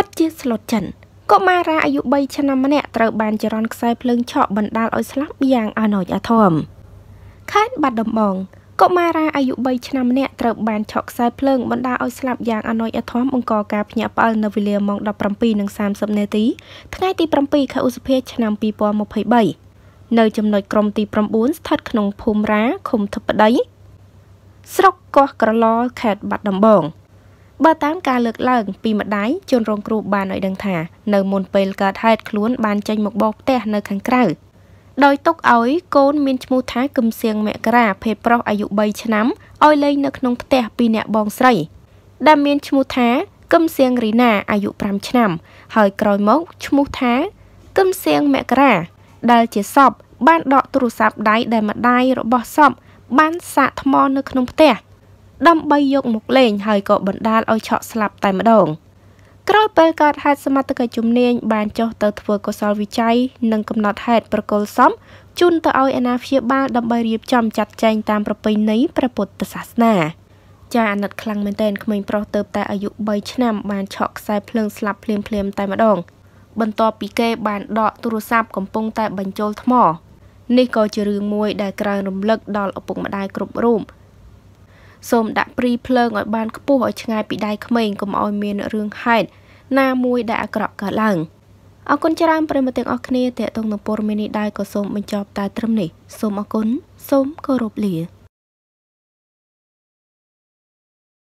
ពិតជាស្លុតចិនកុមារាអាយុ3ឆ្នាំម្នាក់ត្រូវបានចរន្តខ្សែភ្លើងឆក់បណ្ដាលឲ្យស្លាប់យ៉ាងអនោចអធមខេត្តបាត់ដំបងកុមារាអាយុ3ឆ្នាំម្នាក់ត្រូវបានឆក់ខ្សែភ្លើងបណ្ដាលឲ្យស្លាប់យ៉ាងអនោចអធមអង្គការភ្ញាក់ផ្អើលនៅវេលាម៉ោង17:30នាទីថ្ងៃទី7ខែឧសភាឆ្នាំ2023នៅចំណុចក្រមទី9ស្ថិតក្នុងភូមិរាឃុំធិបតីស្រុកកោះក្រឡខេត្តបាត់ដំបងបើតាមការលើកឡើងពីម្ដាយជនរងគ្រោះបានឲ្យដឹងថានៅមុនពេលកើតហេតុខ្លួនបានចេញមកបោកផ្ទះនៅខាងក្រៅដោយទុកឲ្យកូនមានឈ្មោះថាគឹមសៀងមករាភេទប្រុសអាយុ3ឆ្នាំឲ្យលេងនៅក្នុងផ្ទះពីអ្នកបងស្រី ដែលមានឈ្មោះថាគឹមសៀងរីណាអាយុ5ឆ្នាំហើយក្រោយមកឈ្មោះថាគឹមសៀងមករា ដែលជាសពបានដកទូរស័ព្ទដៃដែលម្ដាយរបស់សពបានសាកថ្មនៅក្នុងផ្ទះ។ដើម្បីយកមកលេងហើយក៏បណ្ដាលឲ្យឆក់ស្លាប់តែម្ដង ក្រោយពេលកើតហេតុសមត្ថកិច្ចជំនាញបានចុះទៅធ្វើកុសលវិច័យនិងកំណត់ហេតុប្រកុលសមជូនទៅឲ្យអាណាព្យាបាលដើម្បីរៀបចំចាត់ចែងតាមប្រពៃណីព្រះពុទ្ធសាសនាចាអាណិតខ្លាំងមែនទែនក្មេងប្រុសទៅតែអាយុ3ឆ្នាំបានឆក់ខ្សែភ្លើងស្លាប់ភ្លាមភ្លាមតែម្ដងបន្ទាប់ពីគេបានដកទូរស័ព្ទកំពុងតែបញ្ចូលថ្មនេះក៏ជារឿងមួយដែលក្រៅរំលឹកដល់ឪពុកម្ដាយគ្រប់រូបសូមដាក់ព្រីភ្លើងឲ្យបានខ្ពស់ឲ្យឆ្ងាយពីដៃក្មេងកុំឲ្យមានរឿងហេតុណាមួយដែលអាក្រក់កើតឡើងអរគុណច្រើនប្រិយមិត្តទាំងអស់គ្នាតេតងនឹងព័ត៌មាននេះដែរក៏សូមបញ្ចប់តែត្រឹមនេះសូមអរគុណសូមគោរពលា